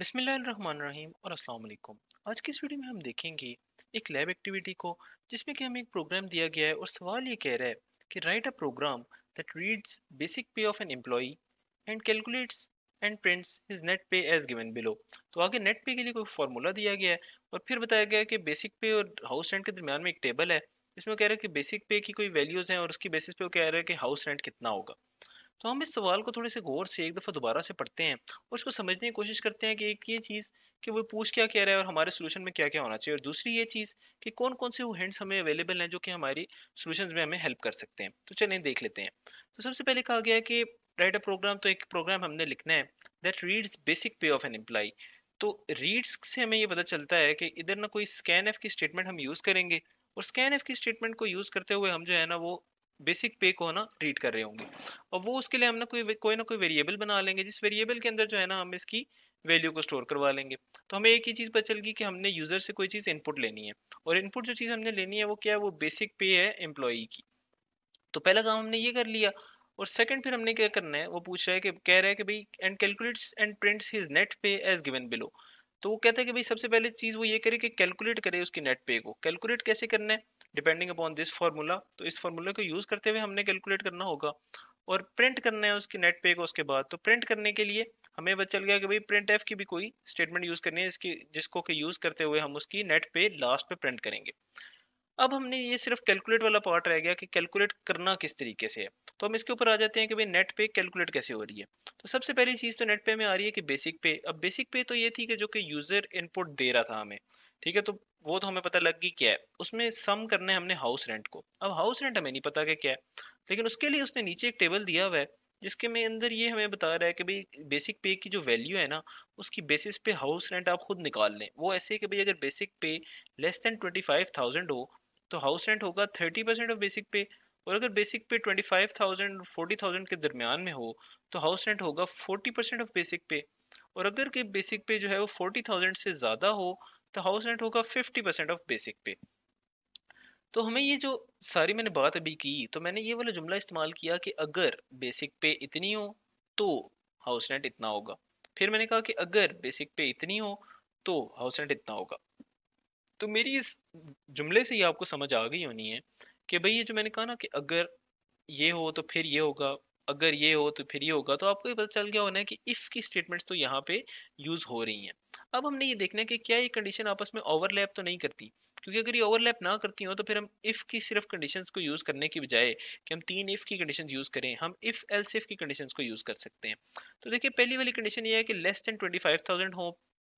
बिसमीम और अस्सलाम वालेकुम आज की इस वीडियो में हम देखेंगे एक लैब एक्टिविटी को जिसमें कि हमें एक प्रोग्राम दिया गया है और सवाल ये कह रहा है कि write a program that reads basic pay of an employee and calculates and prints his net pay as given below तो आगे नेट पे के लिए कोई फार्मूला दिया गया है और फिर बताया गया है कि बेसिक पे और हाउस रेंट के दरमियान में एक टेबल है इसमें कह रहा है कि बेसिक पे की कोई वैल्यूज़ हैं और उसकी बेसिस पे वो कह रहा है कि हाउस रेंट कितना होगा तो हम इस सवाल को थोड़े से गौर से एक दफ़ा दोबारा से पढ़ते हैं और उसको समझने की कोशिश करते हैं कि एक ये चीज़ कि वो पूछ क्या कह रहा है और हमारे सोल्यूशन में क्या क्या होना चाहिए और दूसरी ये चीज़ कि कौन कौन से वो हैंड्स हमें अवेलेबल हैं जो कि हमारी सोल्यूशन में हमें हेल्प कर सकते हैं तो चलिए देख लेते हैं तो सबसे पहले कहा गया है कि राइट अ प्रोग्राम तो एक प्रोग्राम हमने लिखना है that reads basic pay of an employee तो रीड्स से हमें ये पता चलता है कि इधर ना कोई स्कैन एफ की स्टेटमेंट हम यूज़ करेंगे और स्कैन एफ की स्टेटमेंट को यूज़ करते हुए हम जो है ना वो बेसिक पे को ना रीड कर रहे होंगे और वो उसके लिए हम ना कोई कोई ना कोई वेरिएबल बना लेंगे जिस वेरिएबल के अंदर जो है ना हम इसकी वैल्यू को स्टोर करवा लेंगे तो हमें एक ही चीज़ पता चल गई कि हमने यूज़र से कोई चीज़ इनपुट लेनी है और इनपुट जो चीज़ हमने लेनी है वो क्या है वो बेसिक पे है एम्प्लॉई की तो पहला काम हमने ये कर लिया और सेकंड फिर हमने क्या करना है वो पूछ रहा है कि कह रहा है कि भाई and calculates and prints his net pay as given below तो वो कहता है कि भाई सबसे पहले चीज़ वो ये करे कि कैलकुलेट करे उसकी नेट पे को कैलकुलेट कैसे करना है डिपेंडिंग अपॉन दिस फार्मूला तो इस फार्मूला को यूज़ करते हुए हमने कैलकुलेट करना होगा और प्रिंट करना है उसके नेट पे को उसके बाद तो प्रिंट करने के लिए हमें पता चल गया कि भाई प्रिंट एफ की भी कोई स्टेटमेंट यूज़ करनी है इसकी जिसको कि यूज़ करते हुए हम उसकी नेट पे लास्ट पे प्रिंट करेंगे अब हमने ये सिर्फ कैलकुलेट वाला पार्ट रह गया कि कैलकुलेट करना किस तरीके से है तो हम इसके ऊपर आ जाते हैं कि भाई नेट पे कैलकुलेट कैसे हो रही है तो सबसे पहली चीज़ तो नेट पे में आ रही है कि बेसिक पे अब बेसिक पे तो ये थी कि जो कि यूज़र इनपुट दे रहा था हमें ठीक है तो वो तो हमें पता लग गई क्या है उसमें सम करना है हमने हाउस रेंट को अब हाउस रेंट हमें नहीं पता कि क्या है लेकिन उसके लिए उसने नीचे एक टेबल दिया हुआ है जिसके में अंदर ये हमें बता रहा है कि भाई बेसिक पे की जो वैल्यू है ना उसकी बेसिस पे हाउस रेंट आप खुद निकाल लें वो ऐसे कि भाई अगर basic pay less than twenty five thousand हो तो हाउस रेंट होगा thirty percent of basic pay और अगर basic pay twenty five thousand forty thousand के दरमियान में हो तो हाउस रेंट होगा forty percent of basic pay और अगर कि बेसिक पे जो है वो फोर्टी थाउजेंड से ज़्यादा हो तो हाउस रेंट होगा fifty percent of basic pay तो हमें ये जो सारी मैंने बात अभी की तो मैंने ये वाला जुमला इस्तेमाल किया कि अगर बेसिक पे इतनी हो तो हाउस रेंट इतना होगा फिर मैंने कहा कि अगर बेसिक पे इतनी हो तो हाउस रेंट इतना होगा तो मेरी इस जुमले से ही आपको समझ आ गई होनी है कि भाई ये जो मैंने कहा ना कि अगर ये हो तो फिर ये होगा अगर ये हो तो फिर ये होगा तो आपको ये पता चल गया होना है कि इफ़ की स्टेटमेंट्स तो यहाँ पे यूज़ हो रही हैं अब हमने ये देखना है कि क्या ये कंडीशन आपस में ओवरलैप तो नहीं करती क्योंकि अगर ये ओवरलैप ना करती हो तो फिर हम इफ़ की सिर्फ कंडीशंस को यूज़ करने की बजाय कि हम तीन इफ़ की कंडीशन यूज़ करें हम इफ़ एल्स इफ़ की कंडीशंस को यूज़ कर सकते हैं तो देखिए पहली वाली कंडीशन ये है कि less than twenty five thousand हो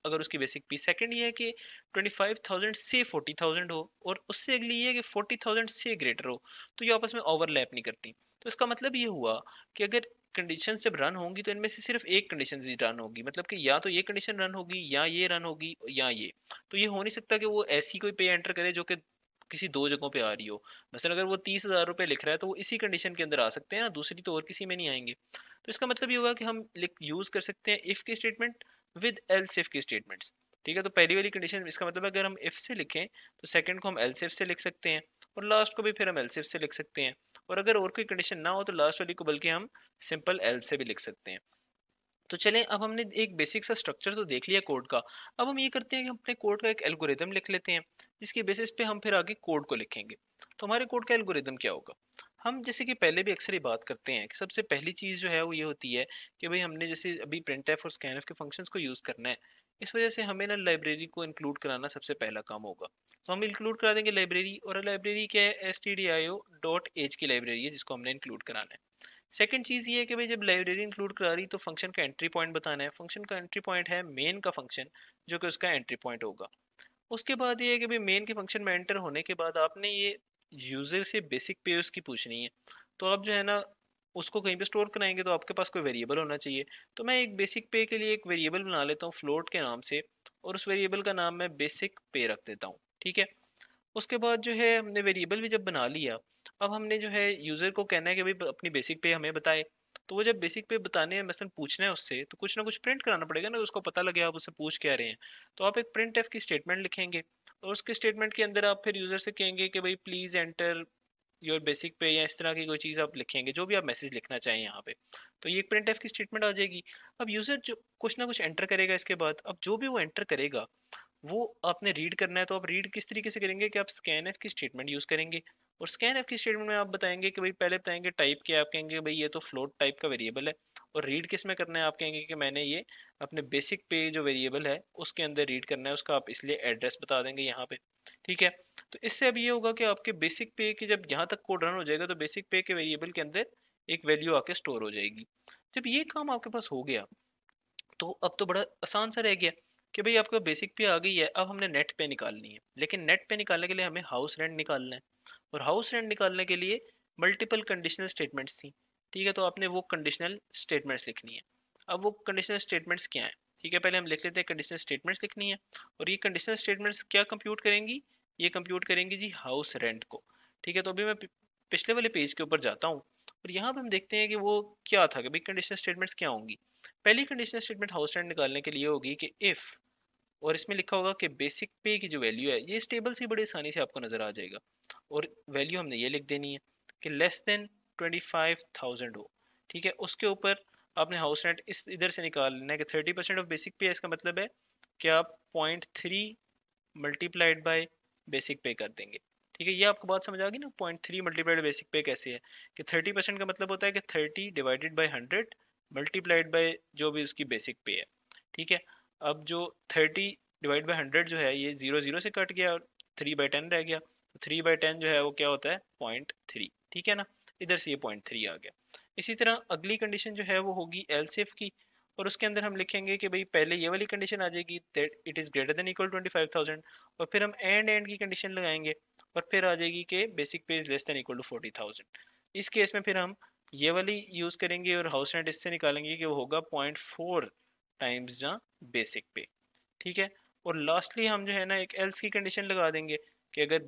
अगर उसकी बेसिक पी सेकंड ये है कि ट्वेंटी फाइव थाउजेंड से थाउजेंड हो और उससे अगली ये है कि थाउजेंड से ग्रेटर हो तो ये आपस में ओवरलैप नहीं करती तो इसका मतलब ये हुआ कि अगर कंडीशन जब रन होंगी तो इनमें से सिर्फ एक कंडीशन ही रन होगी मतलब कि या तो ये कंडीशन रन होगी या ये रन होगी या ये तो ये हो नहीं सकता कि वो ऐसी कोई पे एंटर करे जो कि किसी दो जगहों पे आ रही हो मसलन अगर वो तीस हज़ार रुपये लिख रहा है तो वो इसी कंडीशन के अंदर आ सकते हैं ना दूसरी तो और किसी में नहीं आएंगे तो इसका मतलब ये होगा कि हम यूज़ कर सकते हैं इफ़ की स्टेटमेंट विद एल्स इफ की स्टेटमेंट्स ठीक है तो पहली वाली कंडीशन इसका मतलब अगर हम इफ से लिखें तो सेकंड को हम एल्स इफ से लिख सकते हैं और लास्ट को भी फिर हम एल्स इफ से लिख सकते हैं और अगर और कोई कंडीशन ना हो तो लास्ट वाली को बल्कि हम सिंपल एल से भी लिख सकते हैं तो चलें अब हमने एक बेसिक सा स्ट्रक्चर तो देख लिया कोड का अब हम ये करते हैं कि अपने कोड का एक एल्गोरिदम लिख लेते हैं जिसके बेसिस पे हम फिर आगे कोड को लिखेंगे तो हमारे कोड का एल्गोरिदम क्या होगा हम जैसे कि पहले भी अक्सर ही बात करते हैं कि सबसे पहली चीज़ जो है वो ये होती है कि भाई हमने जैसे अभी प्रिंट एफ और स्कैन के फंक्शंस को यूज़ करना है इस वजह से हमें ना लाइब्रेरी को इंक्लूड कराना सबसे पहला काम होगा तो हम इंक्लूड करा देंगे लाइब्रेरी और लाइब्रेरी क्या है S T D I O dot H की लाइब्रेरी है जिसको हमने इंक्लूड कराना है सेकेंड चीज़ ये है कि भाई जब लाइब्रेरी इंक्लूड करा रही तो फंक्शन का एंट्री पॉइंट बताना है फंक्शन का एंट्री पॉइंट है मेन का फंक्शन जो कि उसका एंट्री पॉइंट होगा उसके बाद ये है कि भाई मेन के फंक्शन में एंटर होने के बाद आपने ये यूज़र से बेसिक पे उसकी पूछनी है तो आप जो है ना उसको कहीं पे स्टोर कराएंगे तो आपके पास कोई वेरिएबल होना चाहिए तो मैं एक बेसिक पे के लिए एक वेरिएबल बना लेता हूँ फ्लोट के नाम से और उस वेरिएबल का नाम मैं बेसिक पे रख देता हूँ ठीक है उसके बाद जो है हमने वेरिएबल भी जब बना लिया अब हमने जो है यूज़र को कहना है कि भाई अपनी बेसिक पे हमें बताए तो वो जब बेसिक पे बताने हैं मसलन पूछना है उससे तो कुछ ना कुछ प्रिंट कराना पड़ेगा ना उसको पता लगे आप उससे पूछ क्या रहे हैं तो आप एक प्रिंट एफ की स्टेटमेंट लिखेंगे और उसके स्टेटमेंट के अंदर आप फिर यूज़र से कहेंगे कि भाई प्लीज़ एंटर योर बेसिक पे या इस तरह की कोई चीज़ आप लिखेंगे जो भी आप मैसेज लिखना चाहें यहाँ पे तो ये एक प्रिंट एफ की स्टेटमेंट आ जाएगी अब यूज़र जो कुछ ना कुछ एंटर करेगा इसके बाद अब जो भी वो एंटर करेगा वो आपने रीड करना है तो आप रीड किस तरीके से करेंगे कि आप स्कैन एफ की स्टेटमेंट यूज़ करेंगे और स्कैन एफ की स्टेटमेंट में आप बताएंगे कि भाई पहले बताएंगे टाइप क्या आप कहेंगे भाई ये तो फ्लोट टाइप का वेरिएबल है और रीड किस में करना है आप कहेंगे कि मैंने ये अपने बेसिक पे जो वेरिएबल है उसके अंदर रीड करना है उसका आप इसलिए एड्रेस बता देंगे यहाँ पे ठीक है तो इससे अब ये होगा कि आपके बेसिक पे की जब यहाँ तक कोड रन हो जाएगा तो बेसिक पे के वेरिएबल के अंदर एक वैल्यू आके स्टोर हो जाएगी जब ये काम आपके पास हो गया तो अब तो बड़ा आसान सा रह गया कि भाई आपका बेसिक पे आ गई है अब हमने नेट पे निकालनी है लेकिन नेट पे निकालने के लिए हमें हाउस रेंट निकालना है और हाउस रेंट निकालने के लिए मल्टीपल कंडीशनल स्टेटमेंट्स थी ठीक है तो आपने वो कंडीशनल स्टेटमेंट्स लिखनी है अब वो कंडीशनल स्टेटमेंट्स क्या है ठीक है पहले हम लिख लेते हैं कंडीशनल स्टेटमेंट्स लिखनी है और ये कंडीशनल स्टेटमेंट्स क्या कंप्यूट करेंगी ये कंप्यूट करेंगी जी हाउस रेंट को ठीक है तो अभी मैं पिछले वाले पेज के ऊपर जाता हूँ और यहाँ पर हम देखते हैं कि वो क्या था कि भाई कंडीशनल स्टेटमेंट्स क्या होंगी पहली कंडीशन स्टेटमेंट हाउस रेंट निकालने के लिए होगी कि इफ़ और इसमें लिखा होगा कि बेसिक पे की जो वैल्यू है ये इस टेबल से बड़ी आसानी से आपको नज़र आ जाएगा और वैल्यू हमने ये लिख देनी है कि less than twenty five thousand हो ठीक है उसके ऊपर आपने हाउस रेंट इस इधर से निकाल लेना है कि थर्टी परसेंट ऑफ बेसिक पे इसका मतलब है कि आप point three multiplied by basic pay कर देंगे ठीक है ये आपको बात समझ आ गई ना पॉइंट थ्री मल्टीप्लाइड बेसिक पे कैसे है कि थर्टी परसेंट का मतलब होता है कि thirty divided by hundred multiplied by जो भी उसकी बेसिक पे है ठीक है अब जो थर्टी डिवाइड बाई हंड्रेड जो है ये जीरो जीरो से कट गया और थ्री बाई टेन रह गया तो थ्री बाई टेन जो है वो क्या होता है पॉइंट थ्री ठीक है ना इधर से ये पॉइंट थ्री आ गया इसी तरह अगली कंडीशन जो है वो होगी एल सेफ की और उसके अंदर हम लिखेंगे कि भाई पहले ये वाली कंडीशन आ जाएगी that it is greater than equal twenty five thousand और फिर हम एंड एंड की कंडीशन लगाएंगे और फिर आ जाएगी कि basic pay is less than equal to forty thousand इस केस में फिर हम ये वाली यूज़ करेंगे और हाउस रेंट इससे निकालेंगे कि वो होगा पॉइंट फोर टाइम्स जहाँ बेसिक पे ठीक है और लास्टली हम जो है ना एक एल्स की कंडीशन लगा देंगे कि अगर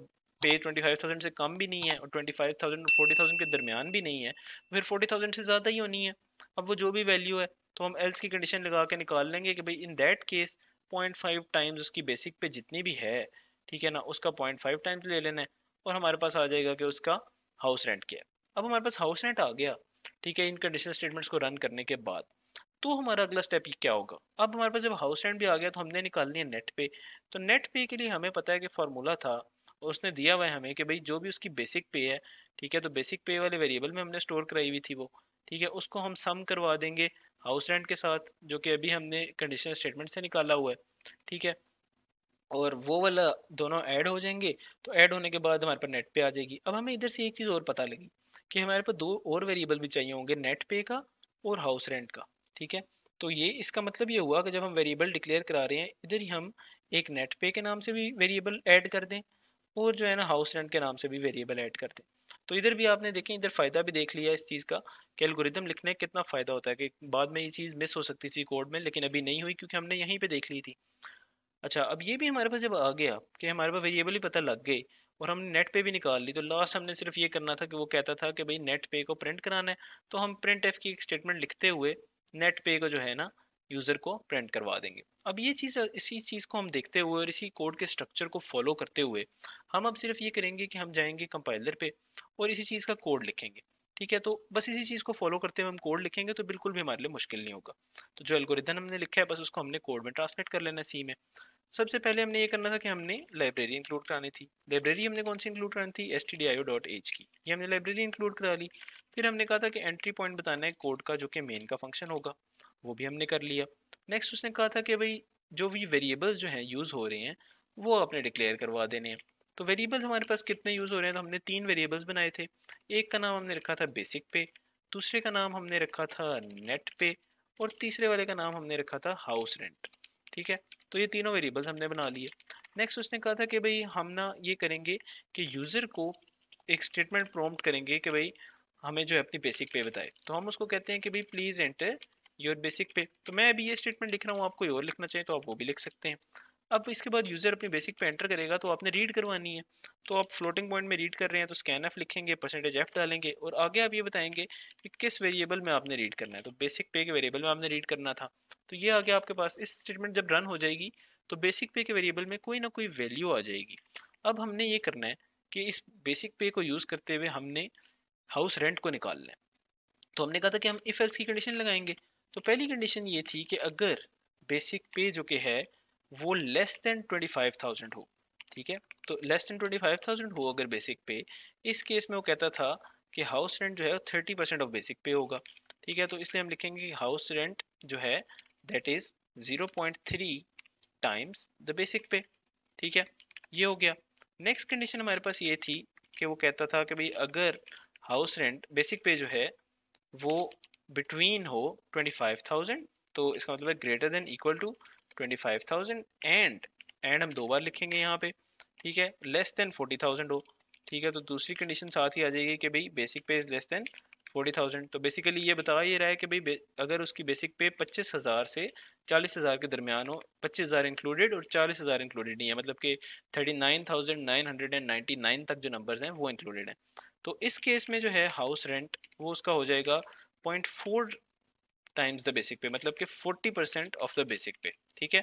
पे ट्वेंटी फाइव थाउजेंड से कम भी नहीं है और twenty five thousand forty thousand के दरमियान भी नहीं है तो फिर फोर्टी थाउजेंड से ज़्यादा ही होनी है अब वो जो भी वैल्यू है तो हम एल्स की कंडीशन लगा के निकाल लेंगे कि भाई in that case point five times उसकी बेसिक पे जितनी भी है ठीक है ना उसका पॉइंट फाइव टाइम्स ले लेना है और हमारे पास आ जाएगा कि उसका हाउस रेंट क्या है अब हमारे पास हाउस नेट आ गया ठीक है इन कंडीशनल स्टेटमेंट्स को रन करने के बाद तो हमारा अगला स्टेप ये क्या होगा अब हमारे पास जब हाउस रेंट भी आ गया तो हमने निकालनी है नेट पे तो नेट पे के लिए हमें पता है कि फार्मूला था और उसने दिया हुआ है हमें कि भाई जो भी उसकी बेसिक पे है ठीक है तो बेसिक पे वाले वेरिएबल में हमने स्टोर कराई हुई थी वो ठीक है उसको हम सम करवा देंगे हाउस रेंट के साथ जो कि अभी हमने कंडीशनल स्टेटमेंट से निकाला हुआ है ठीक है और वो वाला दोनों ऐड हो जाएंगे तो ऐड होने के बाद हमारे पास नेट पे आ जाएगी अब हमें इधर से एक चीज़ और पता लगी कि हमारे पास दो और वेरिएबल भी चाहिए होंगे नेट पे का और हाउस रेंट का ठीक है तो ये इसका मतलब ये हुआ कि जब हम वेरिएबल डिक्लेयर करा रहे हैं इधर ही हम एक नेट पे के नाम से भी वेरिएबल ऐड कर दें और जो है ना हाउस रेंट के नाम से भी वेरिएबल ऐड कर दें तो इधर भी आपने देखें इधर फ़ायदा भी देख लिया इस चीज़ का कि एल्गोरिदम लिखने कितना फ़ायदा होता है कि बाद में ये चीज़ मिस हो सकती थी कोड में लेकिन अभी नहीं हुई क्योंकि हमने यहीं पर देख ली थी अच्छा अब ये भी हमारे पास जब आ गया कि हमारे पास वेरिएबल ही पता लग गए और हमने नेट पे भी निकाल ली तो लास्ट हमने सिर्फ ये करना था कि वो कहता था कि भाई नेट पे को प्रिंट कराना है तो हम प्रिंट एफ की एक स्टेटमेंट लिखते हुए नेट पे को जो है ना यूज़र को प्रिंट करवा देंगे अब ये चीज़ इसी चीज़ को हम देखते हुए और इसी कोड के स्ट्रक्चर को फॉलो करते हुए हम अब सिर्फ ये करेंगे कि हम जाएंगे कंपाइलर पे और इसी चीज़ का कोड लिखेंगे ठीक है तो बस इसी चीज़ को फॉलो करते हुए हम कोड लिखेंगे तो बिल्कुल भी हमारे लिए मुश्किल नहीं होगा तो जो एल्गोरिथम हमने लिखा है बस उसको हमने कोड में ट्रांसलेट कर लेना है सी में सबसे पहले हमने ये करना था कि हमने लाइब्रेरी इंक्लूड करानी थी लाइब्रेरी हमने कौन सी इंक्लूड करानी थी एस की ये हमने लाइब्रेरी इंक्लूड करा ली फिर हमने कहा था कि एंट्री पॉइंट बताना है कोड का जो कि मेन का फंक्शन होगा वो भी हमने कर लिया नेक्स्ट उसने कहा था कि भाई जो भी वेरिएबल्स जो हैं यूज़ हो रहे हैं वो आपने डिक्लेयर करवा देने हैं तो वेरिएबल्स हमारे पास कितने यूज़ हो रहे हैं तो हमने तीन वेरिएबल्स बनाए थे एक का नाम हमने रखा था बेसिक पे दूसरे का नाम हमने रखा था नेट पे और तीसरे वाले का नाम हमने रखा था हाउस रेंट ठीक है तो ये तीनों वेरिएबल्स हमने बना लिए नेक्स्ट उसने कहा था कि भाई हम ना ये करेंगे कि यूज़र को एक स्टेटमेंट प्रॉम्प्ट करेंगे कि भाई हमें जो है अपनी बेसिक पे बताए तो हम उसको कहते हैं कि भाई please enter your basic pay तो मैं अभी ये स्टेटमेंट लिख रहा हूँ आपको और लिखना चाहिए तो आप वो भी लिख सकते हैं अब इसके बाद यूज़र अपनी बेसिक पे एंटर करेगा तो आपने रीड करवानी है तो आप फ्लोटिंग पॉइंट में रीड कर रहे हैं तो स्कैन एफ लिखेंगे परसेंटेज एफ डालेंगे और आगे आप ये बताएंगे कि किस वेरिएबल में आपने रीड करना है तो बेसिक पे के वेरिएबल में आपने रीड करना था तो ये आगे आपके पास इस स्टेटमेंट जब रन हो जाएगी तो बेसिक पे के वेरिएबल में कोई ना कोई वैल्यू आ जाएगी अब हमने ये करना है कि इस बेसिक पे को यूज़ करते हुए हमने हाउस रेंट को निकालना है तो हमने कहा था कि हम इफ़ एल्स की कंडीशन लगाएंगे तो पहली कंडीशन ये थी कि अगर बेसिक पे जो कि है वो less than twenty five thousand हो ठीक है तो less than twenty five thousand हो अगर बेसिक पे इस केस में वो कहता था कि हाउस रेंट जो है thirty percent of basic pay होगा ठीक है तो इसलिए हम लिखेंगे कि हाउस रेंट जो है that is zero point three times the basic pay ठीक है ये हो गया नेक्स्ट कंडीशन हमारे पास ये थी कि वो कहता था कि भाई अगर हाउस रेंट बेसिक पे जो है वो बिटवीन हो ट्वेंटी फाइव थाउजेंड तो इसका मतलब है greater than equal to twenty five thousand and and हम दो बार लिखेंगे यहाँ पे ठीक है लेस देन फोर्टी थाउजेंड हो ठीक है तो दूसरी कंडीशन साथ ही आ जाएगी कि भाई basic pay is less than forty thousand तो बेसिकली ये बता ये रहा है कि भाई अगर उसकी बेसिक पे पच्चीस हज़ार से चालीस हज़ार के दरमियान हो पच्चीस हज़ार इंक्लूडेड और चालीस हज़ार इंक्लूडेड नहीं है मतलब कि thirty nine thousand nine hundred and ninety nine तक जो नंबर्स हैं वो इंक्लूडेड हैं तो इस केस में जो है हाउस रेंट वो उसका हो जाएगा point four times the basic pay मतलब कि 40 percent of the basic pay ठीक है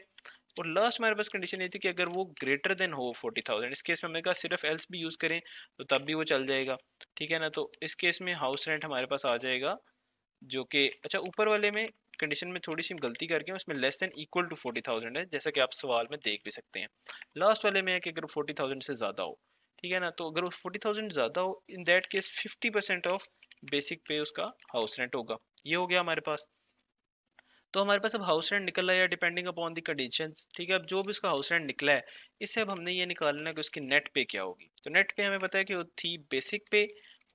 और लास्ट हमारे पास कंडीशन ये थी कि अगर वो ग्रेटर देन हो फोर्टी थाउजेंड इस केस में हमने कहा सिर्फ एल्स भी यूज़ करें तो तब भी वो चल जाएगा ठीक है ना तो इस केस में हाउस रेंट हमारे पास आ जाएगा जो कि अच्छा ऊपर वाले में कंडीशन में थोड़ी सी गलती करके उसमें less than equal to forty thousand है जैसा कि आप सवाल में देख भी सकते हैं लास्ट वाले में है कि अगर फोर्टी थाउजेंड से ज़्यादा हो ठीक है ना तो अगर वो फोर्टी थाउजेंड ज़्यादा हो in that case fifty percent of basic pay उसका हाउस रेंट होगा ये हो गया हमारे पास तो हमारे पास अब हाउस रेंट निकल रहा है डिपेंडिंग अपॉन दी कंडीशन ठीक है अब जो भी उसका हाउस रेंट निकला है इससे अब हमने ये निकालना है कि उसकी नेट पे क्या होगी तो नेट पे हमें पता है कि वो थी बेसिक पे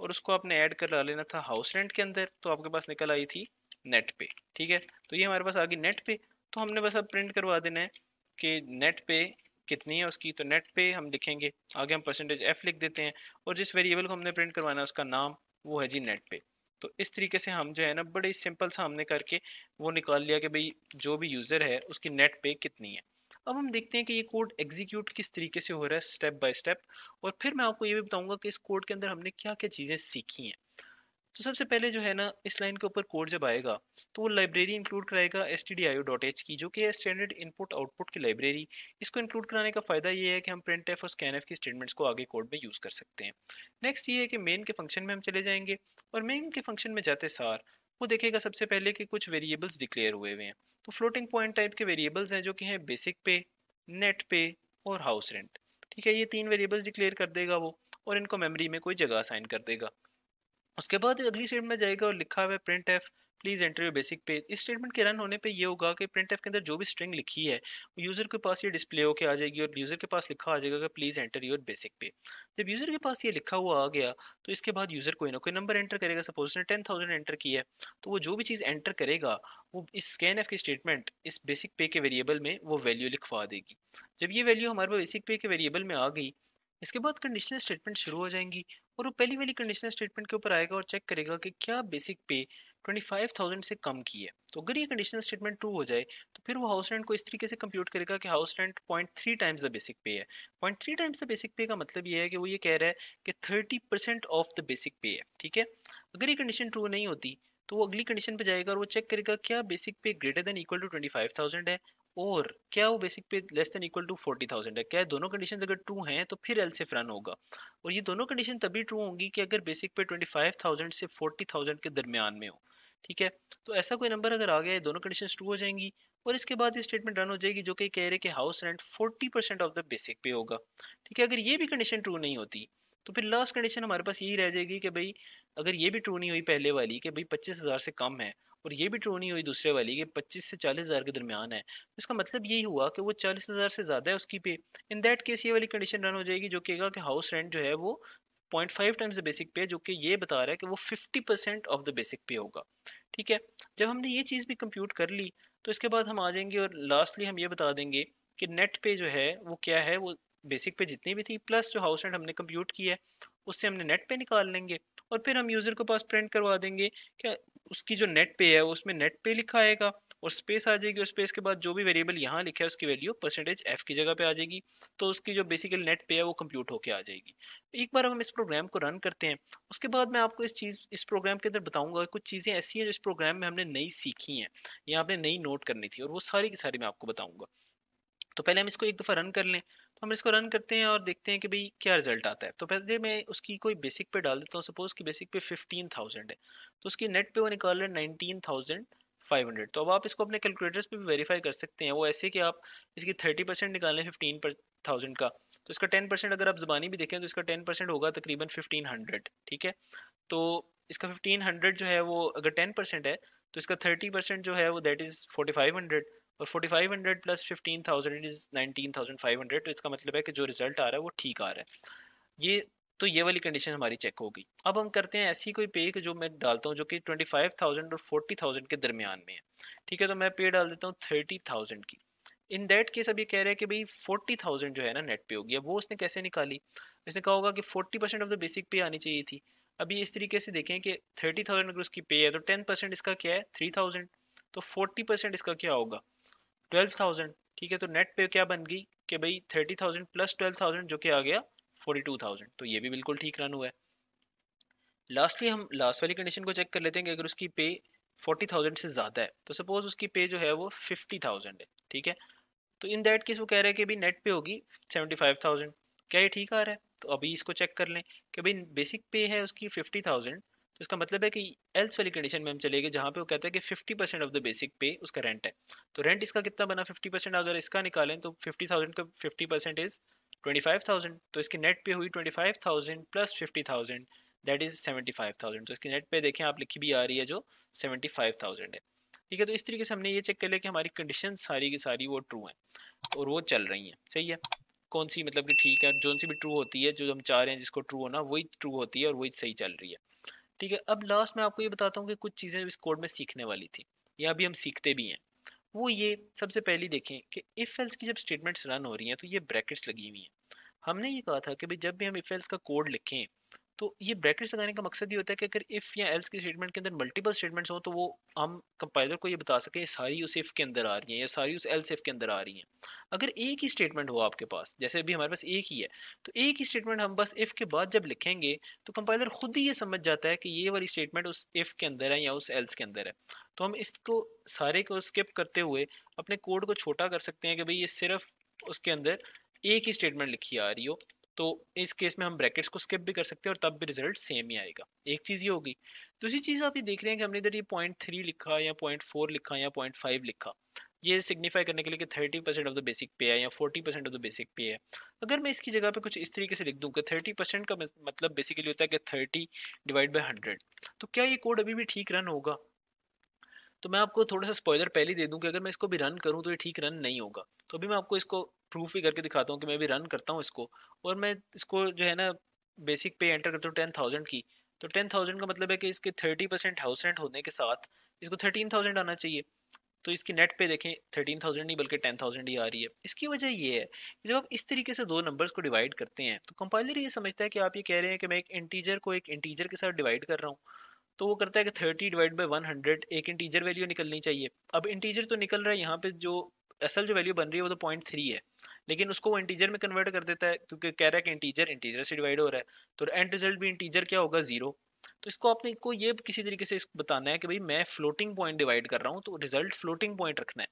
और उसको आपने ऐड कर लेना था हाउस रेंट के अंदर तो आपके पास निकल आई थी नेट पे ठीक है तो ये हमारे पास आ गई नेट पे तो हमने बस अब प्रिंट करवा देना है कि नेट पे कितनी है उसकी तो नेट पे हम लिखेंगे आगे हम परसेंटेज एफ लिख देते हैं और जिस वेरिएबल को हमने प्रिंट करवाना है उसका नाम वो है जी नेट पे तो इस तरीके से हम जो है ना बड़े सिंपल सा हमने करके वो निकाल लिया कि भाई जो भी यूज़र है उसकी नेट पे कितनी है अब हम देखते हैं कि ये कोड एग्जीक्यूट किस तरीके से हो रहा है स्टेप बाय स्टेप और फिर मैं आपको ये भी बताऊंगा कि इस कोड के अंदर हमने क्या क्या चीज़ें सीखी हैं तो सबसे पहले जो है ना इस लाइन के ऊपर कोड जब आएगा तो वो लाइब्रेरी इंक्लूड कराएगा एस की जो कि है स्टैंडर्ड इनपुट आउटपुट की लाइब्रेरी इसको इंक्लूड कराने का फ़ायदा ये है कि हम प्रिंट एफ और स्कैन एफ़ की स्टेटमेंट्स को आगे कोड में यूज़ कर सकते हैं नेक्स्ट ये है कि मेन के फंक्शन में हम चले जाएंगे और मेन के फंक्शन में जाते सार वो देखेगा सबसे पहले कि कुछ वेरिएबल्स डिक्लेयर हुए हुए हैं तो फ्लोटिंग पॉइंट टाइप के वेरिएबल्स हैं जो कि हैं बेसिक पे नेट पे और हाउस रेंट ठीक है ये तीन वेरिएबल्स डिक्लेयर कर देगा वो और इनको मेमोरी में कोई जगह असाइन कर देगा उसके बाद अगली स्टेटमेंट में जाएगा और लिखा हुआ है print f please enter your basic page इस स्टेटमेंट के रन होने पे ये होगा कि प्रिंट एफ के अंदर जो भी स्ट्रिंग लिखी है यूज़र के पास ये डिस्प्ले होकर आ जाएगी और यूज़र के पास लिखा आ जाएगा कि प्लीज़ एंटर योर बेसिक पे जब यूज़र के पास ये लिखा हुआ आ गया तो इसके बाद यूज़र कोई ना कोई नंबर एंटर करेगा सपोज उसने टेन थाउजेंड एंटर किया है तो वो जो भी चीज़ एंटर करेगा वो इस स्कैन एफ की स्टेटमेंट इस बेसिक पे के वेरिएबल में वो वैल्यू लिखवा देगी जब ये वैल्यू हमारे पास बेसिक पे के वेरिएबल में आ गई इसके बाद कंडीशनल स्टेटमेंट शुरू हो जाएंगी और वो पहली वाली कंडीशनल स्टेटमेंट के ऊपर आएगा और चेक करेगा कि क्या बेसिक पे 25,000 से कम की है तो अगर ये कंडीशनल स्टेटमेंट ट्रू हो जाए तो फिर वो हाउस रेंट को इस तरीके से कंप्यूट करेगा कि house rent point three times the basic pay है point three times the basic pay का मतलब ये है कि वो ये कह रहा है कि thirty percent of the basic pay है ठीक है अगर ये कंडीशन ट्रू नहीं होती तो वो अगली कंडीशन पे जाएगा और वो चेक करेगा क्या basic pay greater than equal to twenty five thousand है और क्या वो basic pay less than equal to forty thousand है क्या दोनों कंडीशन अगर ट्रू हैं तो फिर एल से रन होगा और ये दोनों कंडीशन तभी ट्रू होंगी कि अगर basic pay twenty five thousand से फोर्टी थाउजेंड के दरमियान में हो ठीक है तो ऐसा कोई नंबर अगर आ गया है दोनों कंडीशन ट्रू हो जाएंगी और इसके बाद ये स्टेटमेंट रन हो जाएगी जो कि कह रहे कि house rent forty percent of the basic pay होगा ठीक है अगर ये भी कंडीशन ट्रू नहीं होती तो फिर लास्ट कंडीशन हमारे पास यही रह जाएगी कि भाई अगर ये भी ट्रू नहीं हुई पहले वाली कि भाई पच्चीस हज़ार से कम है और ये भी ट्रू नहीं हुई दूसरे वाली कि पच्चीस से चालीस हज़ार के दरमियान है तो इसका मतलब यही हुआ कि वो चालीस हज़ार से ज़्यादा है उसकी पे इन दैट केस ये वाली कंडीशन रन हो जाएगी जो कहेगा कि हाउस रेंट जो है वो point five times the basic pay जो कि ये बता रहा है कि वो fifty percent of the basic pay होगा ठीक है जब हमने ये चीज़ भी कंप्यूट कर ली तो इसके बाद हम आ जाएंगे और लास्टली हम ये बता देंगे कि नेट पे जो है वो क्या है वो बेसिक पे जितनी भी थी प्लस जो हाउस रेंट हमने कंप्यूट की है उससे हमने नेट पे निकाल लेंगे और फिर हम यूज़र के पास प्रिंट करवा देंगे क्या उसकी जो नेट पे है उसमें नेट पे लिखा आएगा और स्पेस आ जाएगी और स्पेस के बाद जो भी वेरिएबल यहाँ लिखा है उसकी वैल्यू परसेंटेज एफ की जगह पे आ जाएगी तो उसकी जो बेसिकल नेट पे है वो कंप्यूट होके आ जाएगी तो एक बार हम इस प्रोग्राम को रन करते हैं उसके बाद मैं आपको इस चीज़ इस प्रोग्राम के अंदर बताऊंगा कुछ चीज़ें ऐसी हैं जो इस प्रोग्राम में हमने नई सीखी हैं या आपने नई नोट करनी थी और वो सारी की सारी मैं आपको बताऊँगा तो पहले हम इसको एक दफ़ा रन कर लें तो हम इसको रन करते हैं और देखते हैं कि भाई क्या रिजल्ट आता है तो पहले मैं उसकी कोई बेसिक पे डाल देता हूँ सपोज़ कि बेसिक पे फिफ्टीन थाउजेंड है तो उसकी नेट पे वो निकाल रहे हैं नाइनटीन थाउजेंड फाइव हंड्रेड तो अब आप इसको अपने कैलकुलेटर्स पे भी वेरीफाई कर सकते हैं वो ऐसे कि आप इसकी थर्टी परसेंट निकालें फिफ्टीन पर थाउजेंड का तो इसका टेन परसेंट अगर आप ज़बानी भी देखें तो इसका टेन परसेंट होगा तकरीबन फिफ्टीन हंड्रेड ठीक है तो इसका फिफ्टीन हंड्रेड जो है वो अगर टेन परसेंट है तो इसका थर्टी परसेंट जो है वो that is forty five hundred और 4500 प्लस 15000 इट इज़ 19500 तो इसका मतलब है कि जो रिज़ल्ट आ रहा है वो ठीक आ रहा है ये तो ये वाली कंडीशन हमारी चेक होगी अब हम करते हैं ऐसी कोई पे जो मैं डालता हूँ जो कि 25,000 और 40,000 के दरमियान में है ठीक है तो मैं पे डाल देता हूँ 30,000 की इन दैट केस अब कह रहे हैं कि भाई 40,000 जो है ना नेट पे होगी अब वो उसने कैसे निकाली इसने कहा होगा कि 40% ऑफ द बेसिक पे आनी चाहिए थी अभी इस तरीके से देखें कि 30,000 अगर उसकी पे है तो 10% इसका क्या है 3,000 तो 40% इसका क्या होगा ट्वेल्व थाउजेंड ठीक है तो नेट पे क्या बन गई कि भाई thirty thousand plus twelve thousand जो कि आ गया फोर्टी टू थाउजेंड तो ये भी बिल्कुल ठीक रन हुआ है लास्टली हम लास्ट वाली कंडीशन को चेक कर लेते हैं कि अगर उसकी पे फोर्टी थाउजेंड से ज़्यादा है तो सपोज उसकी पे जो है वो फिफ्टी थाउजेंड है ठीक है तो इन दैट केस वो कह रहे हैं कि भाई नेट पे होगी सेवेंटी फाइव थाउजेंड क्या ये ठीक आ रहा है तो अभी इसको चेक कर लें कि भाई बेसिक पे है उसकी फिफ्टी थाउजेंड तो इसका मतलब है कि एल्स वाली कंडीशन में हम चले गए जहाँ पे वो कहता है कि 50 percent of the basic pay उसका रेंट है तो रेंट इसका कितना बना 50 परसेंट अगर इसका निकालें तो 50,000 का 50 परसेंट इज़ 25,000 तो इसकी नेट पे हुई 25,000 प्लस 50,000 दैट इज़ 75,000 तो इसकी नेट पे देखें आप लिखी भी आ रही है जो सेवेंटी है ठीक है तो इस तरीके से हमने ये चेक कर लिया कि हमारी कंडीशन सारी की सारी वो ट्रू हैं और वो चल रही हैं सही है कौन सी मतलब कि ठीक है जो सी भी ट्रू होती है जो हम चाह रहे हैं जिसको ट्रू होना वही ट्रू होती है और वही सही चल रही है ठीक है अब लास्ट में आपको ये बताता हूँ कि कुछ चीज़ें इस कोड में सीखने वाली थी या अभी हम सीखते भी हैं वो ये सबसे पहली देखें कि इफ़ एल्स की जब स्टेटमेंट्स रन हो रही हैं तो ये ब्रैकेट्स लगी हुई हैं हमने ये कहा था कि भाई जब भी हम इफ़ एल्स का कोड लिखें तो ये ब्रैकेट्स लगाने का मकसद ये होता है कि अगर इफ़ या एल्स के स्टेटमेंट के अंदर मल्टीपल स्टेटमेंट्स हों तो वो हम कंपाइलर को ये बता सकें सारी उस इफ़ के अंदर आ रही हैं या सारी उस एल्स इफ़ के अंदर आ रही हैं अगर एक ही स्टेटमेंट हो आपके पास जैसे अभी हमारे पास एक ही है तो एक ही स्टेटमेंट हम बस इफ़ के बाद जब लिखेंगे तो कंपाइलर खुद ही ये समझ जाता है कि ये वाली स्टेटमेंट उस इफ़ के अंदर है या उस एल्स के अंदर है तो हम इसको सारे को स्किप करते हुए अपने कोड को छोटा कर सकते हैं कि भाई ये सिर्फ उसके अंदर एक ही स्टेटमेंट लिखी आ रही हो तो इस केस में हम ब्रैकेट्स को स्किप भी कर सकते हैं और तब भी रिजल्ट सेम ही आएगा एक चीज़ ये होगी दूसरी चीज़ आप ये देख रहे हैं कि हमने इधर ये पॉइंट थ्री लिखा या पॉइंट फोर लिखा या पॉइंट फाइव लिखा ये सिग्निफाई करने के लिए कि thirty percent of the basic pay है या forty percent of the basic pay है अगर मैं इसकी जगह पे कुछ इस तरीके से लिख दूँ कि थर्टी परसेंट का मतलब बेसिकली होता है कि थर्टी डिवाइड बाई हंड्रेड तो क्या ये कोड अभी भी ठीक रन होगा तो मैं आपको थोड़ा सा स्पॉयलर पहले दे दूं कि अगर मैं इसको भी रन करूं तो ये ठीक रन नहीं होगा तो अभी मैं आपको इसको प्रूफ भी करके दिखाता हूँ कि मैं भी रन करता हूँ इसको और मैं इसको जो है ना बेसिक पे एंटर करता हूँ टेन थाउजेंड की तो टेन थाउजेंड का मतलब है कि इसके थर्टी परसेंट हाउस रेंट होने के साथ इसको थर्टीन थाउजेंड आना चाहिए तो इसकी नेट पे देखें थर्टीन थाउजेंड नहीं बल्कि टेन थाउजेंड ही आ रही है इसकी वजह ये है कि जब आप इस तरीके से दो नंबर्स को डिवाइड करते हैं तो कंपाइलर ये समझता है कि आप ये कह रहे हैं कि मैं एक इंटीजर को एक इंटीजर के साथ डिवाइड कर रहा हूँ तो वो करता है कि thirty divide by one hundred एक इंटीजर वैल्यू निकलनी चाहिए अब इंटीजर तो निकल रहा है यहाँ पे जो असल जो वैल्यू बन रही है वो तो पॉइंट थ्री है लेकिन उसको वो इंटीजर में कन्वर्ट कर देता है क्योंकि कह रहा है कि इंटीजर इंटीजर से डिवाइड हो रहा है तो एंड रिजल्ट भी इंटीजर क्या होगा जीरो तो इसको आपने को ये किसी तरीके से बताना है कि भाई मैं फ्लोटिंग पॉइंट डिवाइड कर रहा हूँ तो रिजल्ट फ्लोटिंग पॉइंट रखना है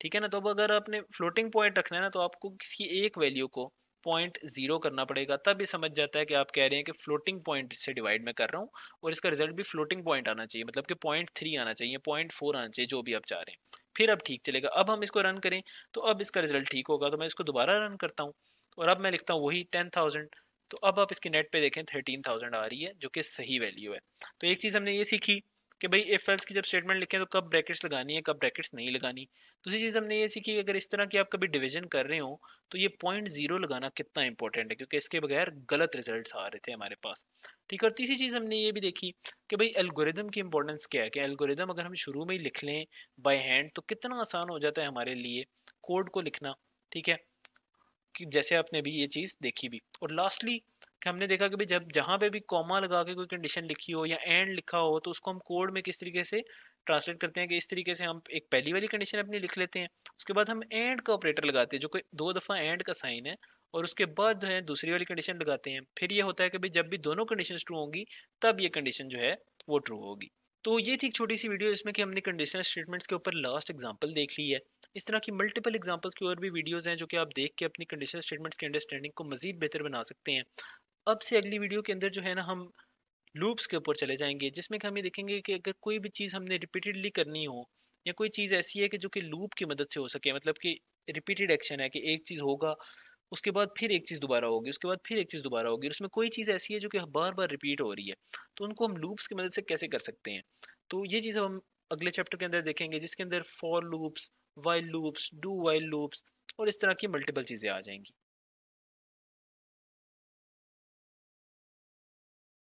ठीक है ना तो अब अगर आपने फ्लोटिंग पॉइंट रखना है ना तो आपको किसी एक वैल्यू को पॉइंट जीरो करना पड़ेगा तब ये समझ जाता है कि आप कह रहे हैं कि फ्लोटिंग पॉइंट से डिवाइड में कर रहा हूँ और इसका रिजल्ट भी फ्लोटिंग पॉइंट आना चाहिए मतलब कि पॉइंट थ्री आना चाहिए पॉइंट फोर आना चाहिए जो भी आप चाह रहे हैं फिर अब ठीक चलेगा अब हम इसको रन करें तो अब इसका रिजल्ट ठीक होगा तो मैं इसको दोबारा रन करता हूँ और अब मैं लिखता हूँ वही टेन थाउजेंड तो अब आप इसकी नेट पे देखें थर्टीन थाउजेंड आ रही है जो कि सही वैल्यू है तो एक चीज़ हमने ये सीखी कि भाई इफ एल्स की जब स्टेटमेंट लिखें तो कब ब्रैकेट्स लगानी है कब ब्रैकेट्स नहीं लगानी दूसरी तो चीज़ हमने ये सीखी अगर इस तरह की आप कभी डिवीजन कर रहे हो तो ये पॉइंट जीरो लगाना कितना इंपॉर्टेंट है क्योंकि इसके बगैर गलत रिजल्ट आ रहे थे हमारे पास ठीक है और तीसरी चीज़ हमने ये भी देखी कि भाई एल्गोरिदम की इंपॉर्टेंस क्या है कि एल्गोरिदम अगर हम शुरू में ही लिख लें बाई हैंड तो कितना आसान हो जाता है हमारे लिए कोड को लिखना ठीक है कि जैसे आपने अभी ये चीज़ देखी भी और लास्टली कि हमने देखा कि भाई जब जहाँ पे भी कॉमा लगा के कोई कंडीशन लिखी हो या एंड लिखा हो तो उसको हम कोड में किस तरीके से ट्रांसलेट करते हैं कि इस तरीके से हम एक पहली वाली कंडीशन अपनी लिख लेते हैं उसके बाद हम एंड का ऑपरेटर लगाते हैं जो कि दो दफ़ा एंड का साइन है और उसके बाद जो है दूसरी वाली कंडीशन लगाते हैं फिर ये होता है कि भाई जब भी दोनों कंडीशन ट्रू होंगी तब ये कंडीशन जो है वो ट्रू होगी तो ये थी एक छोटी सी वीडियो इसमें कि हमने कंडीशनल स्टेटमेंट्स के ऊपर लास्ट एग्जांपल देख ली है इस तरह की मल्टीपल एग्जांपल्स की और भी वीडियोस हैं जो कि आप देख के अपनी कंडीशनल स्टेटमेंट्स की अंडरस्टैंडिंग को मजीद बेहतर बना सकते हैं अब से अगली वीडियो के अंदर जो है ना हम लूप्स के ऊपर चले जाएंगे जिसमें कि हमें देखेंगे कि अगर कोई भी चीज़ हमने रिपीटेडली करनी हो या कोई चीज़ ऐसी है कि जो कि लूप की मदद से हो सके मतलब कि रिपीटेड एक्शन है कि एक चीज़ होगा उसके बाद फिर एक चीज़ दोबारा होगी उसके बाद फिर एक चीज़ दोबारा होगी उसमें कोई चीज़ ऐसी है जो कि बार बार रिपीट हो रही है तो उनको हम लूप्स की मदद से कैसे कर सकते हैं तो ये चीज़ हम अगले चैप्टर के अंदर देखेंगे जिसके अंदर for loops while loops do while loops और इस तरह की मल्टीपल चीज़ें आ जाएंगी